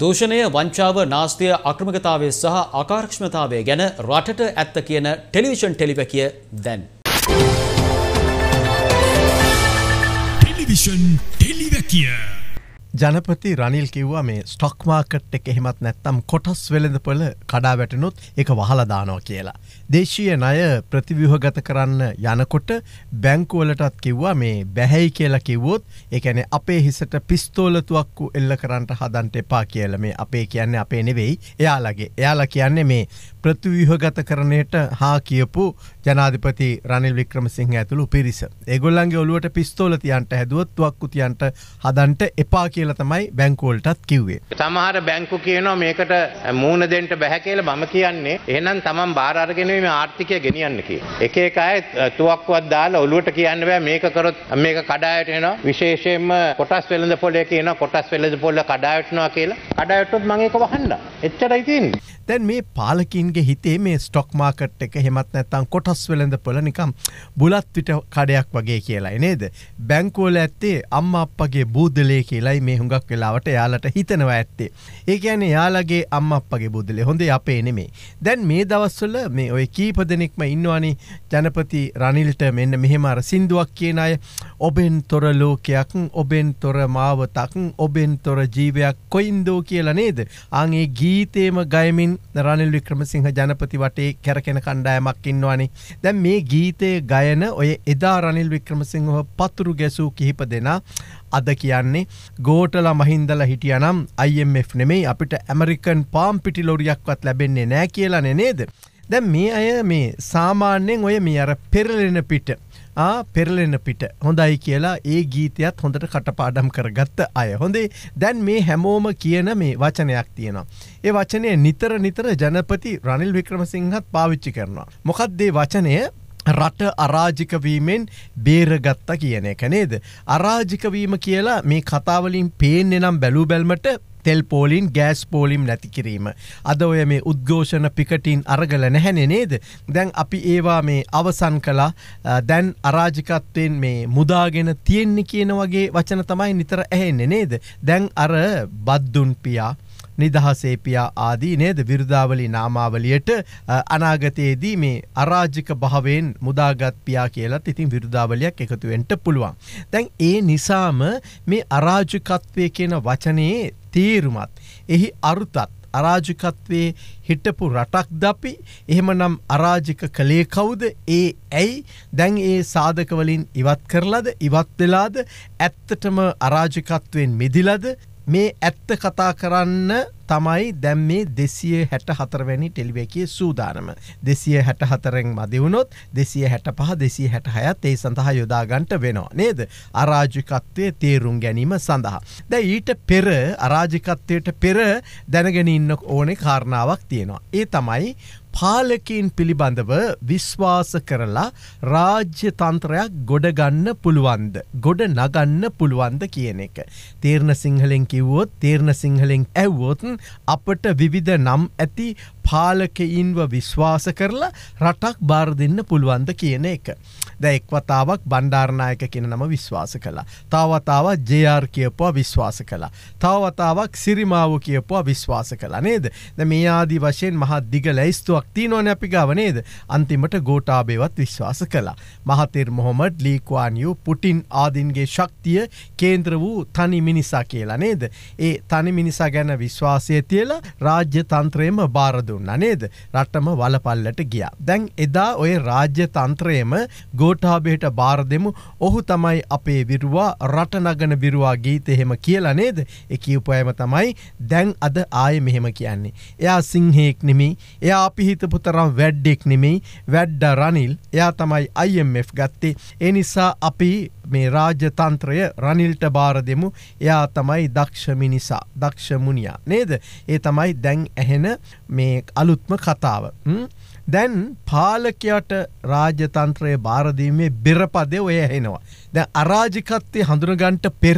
දූෂණය වංචාව නාස්තිය අක්‍රමගතාවය සහ අකාර්ක්ෂමතාවය ගැන රටට ඇත්ත කියන ටෙලිවිෂන් ටෙලිවැකිය දැන්. ටෙලිවිෂන් ටෙලිවැකිය. ජනපති රනිල් කිව්වා මේ ස්ටොක් මාකට් එක එහෙමත් නැත්තම් කොටස් වෙළඳපොළ කඩා වැටනොත් එක වහලදානෝ කියලා. දේශීය ණය ප්‍රතිව්‍යහගත කරන්න යනකොට බැංකුවලටත් කිව්වා මේ බැහැයි කියලා කිව්වොත් එකන අපේ හිසට පිස්තෝලතුවක්කු එල්ල කරන්නට හදන්ට එපා කියල මේ අපේ කියන්නේ අපේ නෙවෙයි එයාලගේ එයාලා කියන්නේ මේ ප්‍රතිව්‍යහගත කරණයට හා කියපු ජනාධිපති රනිල් වික්‍රමසිංහ ඇතුළු පිරිස. ඒගොල්ලන්ගේ ඔලුවට පිස්තෝලතියන්ට හැදුවත්තුවක්කුතියන්ට හදන්ට එපා කියලා කියලා තමයි බැංකුවලටත් කිව්වේ. සමහර බැංකු කියනවා මේකට මූණ දෙන්න බැහැ කියලා මම කියන්නේ එහෙනම් තමන් බාර අරගෙන මේ ආර්ථිකය ගෙනියන්න කියලා. එක එක අය තුවක්කුවක් දාලා ඔලුවට කියන්න බෑ මේක කරොත් මේක කඩායට එනවා. විශේෂයෙන්ම කොටස් වෙළඳ පොලේ කියන කොටස් වෙළඳ පොල කඩායටනවා කියලා කඩායටොත් මම ඒක වහන්න. එච්චරයි තියෙන්නේ. දැන් මේ පාලකින්ගේ හිතේ මේ ස්ටොක් මාකට් එක හෙමත් නැත්තම් කොටස් වෙළඳ පොල නිකම් බුලත් විට කඩයක් වගේ කියලායි නේද? බැංකුවල ඇත්තේ අම්මා අප්පගේ බූදලේ කියලායි මේ හුඟක් වෙලාවට යාලට හිතනවා ඇත්තේ. ඒ කියන්නේ යාලගේ අම්ම අපගේ බුදලේ හොඳේ අපේ නෙමේ. දැන් මේ දවස්වල මේ ඔය කීප දෙනෙක්ම ඉන්නවානේ ජනපති රනිල්ට මෙන්න මෙහෙම අර සින්දුවක් කියන අය ඔබෙන් තොර ලෝකයක් ඔබෙන් තොර මාවතක් ඔබෙන් තොර ජීවයක් කොයින්දෝ කියලා නේද ආගේ ගීතේම ගයමින් රනිල් වික්‍රමසිංහ ජනපති වටේ කැරකෙන කණ්ඩායමක් ඉන්නවානේ දැන් මේ ගීතය ගයන ඔය එදා රනිල් වික්‍රමසිංහ පතුරු ගැසූ කිහිප දෙනා අද කියන්නේ ගෝටල මහින්දල හිටියනම් IMF නෙමෙයි අපිට ඇමරිකන් පාම් පිටි ලොරියක්වත් ලැබෙන්නේ නෑ කියලනේ නේද. දැන් මේ අය මේ සාමාන්‍යයෙන් ඔය මේ අර පෙරලෙන පිට ආ පෙරලෙන පිට හොඳයි කියලා ඒ ගීතයත් හොඳට කටපාඩම් කරගත්ත අය හොඳේ දැන් මේ හැමෝම කියන මේ වචනයක් තියෙනවා. ඒ වචනය නිතර නිතර ජනපති රනිල් වික්‍රමසිංහත් පාවිච්චි කරනවා. මොකක්දේ වචනය රට අරාජිකවීමෙන් බේරගත්තා කියන එක නේද. අරාජිකවීම කියලා මේ කතාවලින් පේන්නේ නම් බැලූ බැල්මට තෙල් පෝලින් ගෑස් පෝලිම් නැතිකිරීම. අද ඔය මේ උද්ඝෝෂණ පිකටින් අරගල නැහැනෙ නේද. දැන් අපි ඒවා මේ අවසන් කලා දැන් අරාජිකත්වයෙන් මේ මුදාගෙන තියෙන්නේ කියන වගේ වචන තමයි නිතර ඇහෙන්නේ නේද. දැන් අර බද්දුන් පියා. නිදහසේපියා ආදී නේද විරුදාවලි නාමාවලියට අනාගතයේදී මේ අරාජික භාවයෙන් මුදාගත් පියා කියලත් ඉතින් විරුදාවලියක් එකතුවෙන්ට පුළුවන්. තැන් ඒ නිසාම මේ අරාජිකත්වය කියන වචනයේ තේරුමත් එහි අරුතත් අරාජිකත්වයේ හිටපු රටක් දපි එහෙමනම් අරාජික කළේ කවුද ඒ ඇයි දැන් ඒ සාධකවලින් ඉවත් කරලද ඉවත් වෙලාද ඇත්තටම අරාජිකත්වයෙන් මිදිලද මේ ඇත්ත කතා කරන්න තමයි දැම් මේ දෙසිය හැට හතරවැනි ටෙලිවැකේ සූදානම. දෙසිය හැට හතරෙන් මදිවුණොත් දෙසිය හැට පහ දෙසිය හැට හයත් ඒ සඳහා යොදාගන්ට වෙනවා. නේද. අරාජිකත්වය තේරුම් ගැනීම සඳහා. දැ ඊට පෙර අරාජිකත්වයට පෙර දැනගෙන ඉන්න ඕනෙ කාරණාවක් තියෙනවා. ඒ තමයි පාලකින් පිළිබඳව විශ්වාස කරලා රාජ්‍ය තන්ත්‍රයක් ගොඩගන්න පුළුවන්ද. ගොඩ නගන්න පුළුවන්ද කියන එක. තේරණ සිංහලෙන් කිව්වොත් තේරණ සිංහලෙන් ඇව්වොත් අපට විවිධ නම් ඇති පාලකයින්ව විශ්වාස කරලා රටක් බාර දෙන්න පුළුවන්ද කියන එක. ද එක්වතාවක් බණ්ඩාර්ණයක කියෙන නම විශ්වාස කලා. තාවතාව ජයාර් කියපවා විශ්වාස කලා. තාවතාවක් සිරිමාව කියපවා විශ්වාස කලා නේද. ද මේ ආදී වශයෙන් මහත් දිග ලැයිස්තුවක් ති නොන අපි ගවනේද අන්තිමට ගෝටාබේවත් විශ්වාස කලා. මහතෙර් මොහොමට ලීකවානියු පුටින් ආදින්ගේ ශක්තිය කේන්ද්‍ර වූ තනි මිනිසා කියලා නේද. ඒ තනි මිනිසා ගැන විශ්වාසය තියලා රාජ්‍ය තන්ත්‍රයම බාරදුව. දුන්න නේද රටම වලපල්ලට ගියා. දැන් එදා ඔය රාජ්‍ය තන්ත්‍රයම ගෝටාබේට බාර දෙමු ඔහු තමයි අපේ විරුවා රටනගන විරුවා ගීත එහෙම කියලා නේද එකීපයම තමයි දැන් අද ආය මෙහෙම කියන්නේ. එයා සිංහෙක් නෙමි එයා අපිහිතපු තරම් වැඩ්ඩෙක් නෙමෙයි වැඩ්ඩ රනිල් එයා තමයි IMF ගත්තේ ඒ නිසා අපි මේ රාජ්‍යතන්ත්‍රය රනිල්ට බාර දෙමු එයා තමයි දක්ෂමිනිසා දක්ෂමුණයා නේද ඒ තමයි දැන් ඇහෙන මේ අනෙක් අලුත්ම කතාව. දැන් පාලකයට රාජ්‍යතන්ත්‍රය බාරදීමේ බෙරපදය ඔය ඇහෙනවා. දැ අරාජිකත්වය හඳුනගන්ට පෙර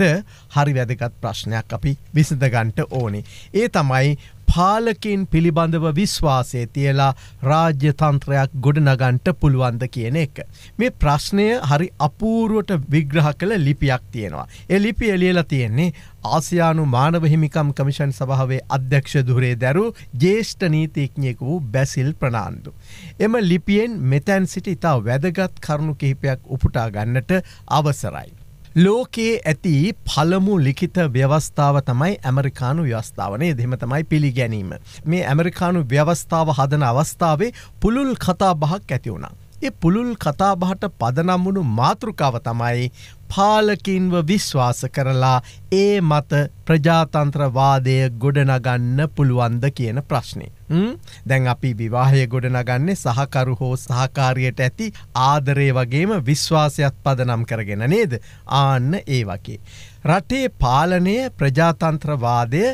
හරි වැදගත් ප්‍රශ්නයක් අපි විසඳගන්ට ඕනේ. ඒ තමයි කාලකින් පිළිබඳව විශ්වාසය තියලා රාජ්‍ය තන්ත්‍රයක් ගොඩනගන්ට පුළුවන්ද කියන එක. මේ ප්‍රශ්නය හරි අපූරුවට විග්‍රහ කළ ලිපියක් තියෙනවා. එ ලිපි එලියල තියෙන්නේ ආසියානු මානව හිමිකම් කමිෂන් සභාවේ අධ්‍යක්ෂ දුරේ දැරු ජේෂ්ඨ නීතිඥයෙකු වූ බැසිල් ප්‍රනාන්දු. එම ලිපියෙන් මෙතැන් සිට ඉතා වැදගත් කරුණු කිහිපයක් උපුටා ගන්නට අවසරයි. ලෝකයේ ඇති පළමු ලිඛිත ව්‍යවස්ථාව තමයි ඇමරිකානු ව්‍යවස්ථාවනේ දෙම තමයි පිළිගැනීම. මේ ඇමරිකානු ව්‍යවස්ථාව හදන අවස්ථාවේ පුළුල් කතා බහක් ඇති වුණා. ඒ පුළුල් කතා බහට පදනම් වුණු මාතෘකාව තමයි පාලකින්ව විශ්වාස කරලා ඒ මත ප්‍රජාතන්ත්‍රවාදය ගොඩනගන්න පුළුවන්ද කියන ප්‍රශ්නේ. දැන් අපි විවාහය ගොඩනගන්නේ සහකරු හෝ සහකාරියට ඇති ආදරේ වගේම විශ්වාසයත් පදනම් කරගෙන නේද ආන්න ඒ වගේ. රටේ පාලනය ප්‍රජාතන්ත්‍රවාදය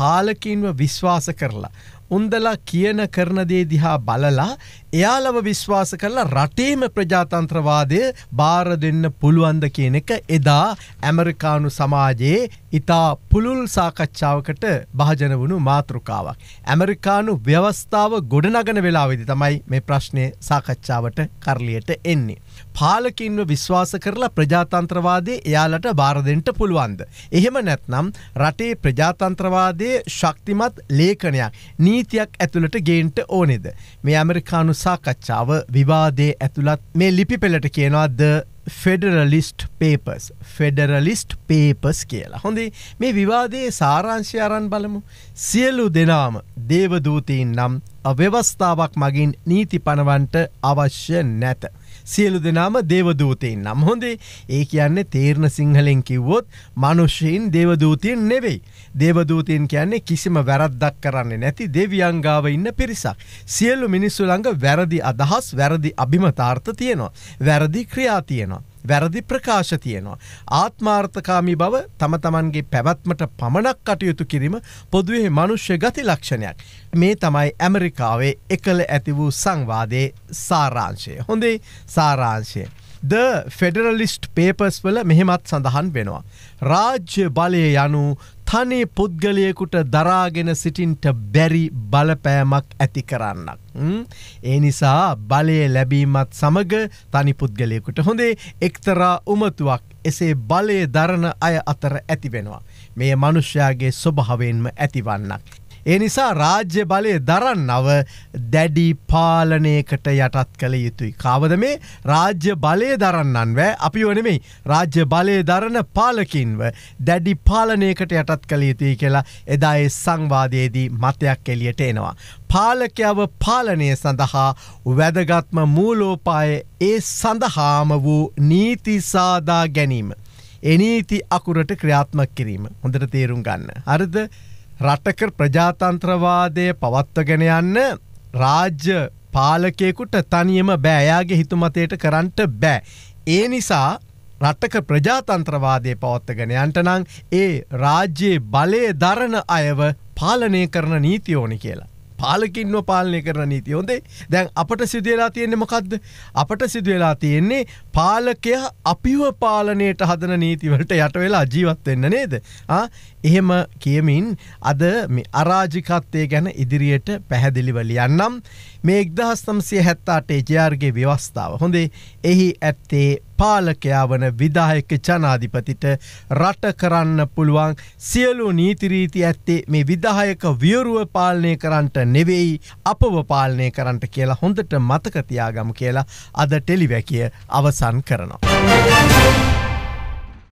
පාලකින්ව විශ්වාස කරලා. උන්දලා කියන කරනදේ දිහා බලලා එයාලව විශ්වාස කරලා රටේම ප්‍රජාතන්ත්‍රවාදය බාර දෙන්න පුළුවන්ද කියන එක එදා ඇමරිකානු සමාජයේ ඉතා පුළුල් සාකච්ඡාවකට භාජන වුණු මාතෘකාවක්. ඇමරිකානු ව්‍යවස්ථාව ගොඩනගන වෙලාවෙදි තමයි මේ ප්‍රශ්නය සාකච්ඡාවට කරලියට එන්නේ. පාලකින්ව විශ්වාස කරලා ප්‍රජාතන්ත්‍රවාදය එයාලට බාරදෙන්ට පුළුවන්ද. එහෙම නැත්නම් රටේ ප්‍රජාතන්ත්‍රවාදය ශක්තිමත් ලේඛනයක් නීතියක් ඇතුළට ගේන්ට ඕනෙද. මේ ඇමරිකානු සාකච්ඡාව විවාදේ ඇතුළත් මේ ලිපිපෙලට කියනවාද ෆෙඩරලිස්ට් පේපස් ෆෙඩරලිස්ට් පේපස් කියලා හොඳේ මේ විවාදයේ සාරංශයාරන් බලමු සියලු දෙනාම දේවදූතීන් නම් අව්‍යවස්ථාවක් මගින් නීති පනවන්ට අවශ්‍ය නැත. සියලු දෙනාම දේවදූතයෙන් නම් හොඳේ ඒ කියන්නේ තේරණ සිංහලෙන් කිව්වොත් මනුෂ්‍යයෙන් දේවදූතියෙන් නෙවෙයි. දේවදූතයෙන් කියන්නේ කිසිම වැරද්දක් කරන්නේ නැති දෙවියන්ගාව ඉන්න පිරිසක්. සියලු මිනිස්සු ළඟ වැරදි අදහස් වැරදි අභිමතාර්ථ තියෙනවා. වැරදි ක්‍රියා තියෙනවා. වැරදි ප්‍රකාශ තියෙනවා. ආත්මාර්ථකාමි බව තම තමන්ගේ පැවැත්මට පමණක් කටයුතු කිරීම පොදුවේ මනුෂ්‍ය ගති ලක්ෂණයක්. මේ තමයි ඇමරිකාවේ එකල ඇති වූ සංවාදයේ සාරාංශය. හොඳේ සාරාංශය. ද ෆෙඩරලිස්ට් පේපස් වල මෙහෙමත් සඳහන් වෙනවා. රාජ්‍ය බලය යනු තනි පුද්ගලයකුට දරාගෙන සිටින්ට බැරි බලපෑමක් ඇති කරන්නක්. ඒ නිසා බලය ලැබීමත් සමග තනි පුද්ගලයකුට හොඳේ එක්තරා උමතුවක් එසේ බලය දරණ අය අතර ඇතිවෙනවා. මේ මනුෂ්‍යයාගේ ස්වභාවෙන්ම ඇතිවන්නක්. ඒ නිසා රාජ්‍ය බලය දරන්නව දැඩි පාලනයකට යටත් කළ යුතුයි. කාවද මේ රාජ්‍ය බලය දරන්නන්වෑ අපි වනෙමයි රාජ්‍ය බලය දරන පාලකින්ව දැඩි පාලනයකට යටත් කළ යුතුයි කියලා එදා ඒ සංවාදයේදී මතයක් එලියට එනවා. පාලකයව පාලනය සඳහා වැදගත්ම මූලෝපාය ඒ සඳහාම වූ නීති සාදා ගැනීම. එනීති අකුරට ක්‍රියාත්මක් කිරීම හොඳට තේරුම් ගන්න. අරද රටක ප්‍රජාතන්ත්‍රවාදය පවත්වගෙන යන්න රාජ්‍ය පාලකයෙකුට තනියම බෑයාගේ හිතුමතයට කරන්නට බෑ. ඒ නිසා රටක ප්‍රජාතන්ත්‍රවාදය පවත්තගෙන යන්ටනං ඒ රාජ්‍යයේ බලය දරණ අයව පාලනය කරන නීතියෝනි කියලා. පාලකින්ව පාලනය කරන නීති හොඳේ දැන් අපට සිදුවෙලා තියෙන්නේ මොකක්ද අපට සිදුවෙලා තියෙන්නේ පාලකයා අපිව පාලනයට හදන නීතිවලට යට වෙලා ජීවත් වෙන්න නේද එහෙම කියමින් අද අරාජිකත්වය ගැන ඉදිරියට පැහැදිලිව ලියන්නම් මේ එක්දහස්තම්සය හැත්තාට එජයාර්ගේ ව්‍යවස්ථාව හොඳේ එහි ඇත්තේ පාලකයා වන විදායක ජනාධිපතිට රට කරන්න පුළුවන් සියලු නීතිරීති ඇත්තේ මේ විදාහයක වියරුව පාලනය කරන්නට නෙවෙයි අපව පාලනය කරන්නට කියලා හොඳට මතකතියාගම කියලා අද ටෙලිවැකිය අවසන් කරනවා.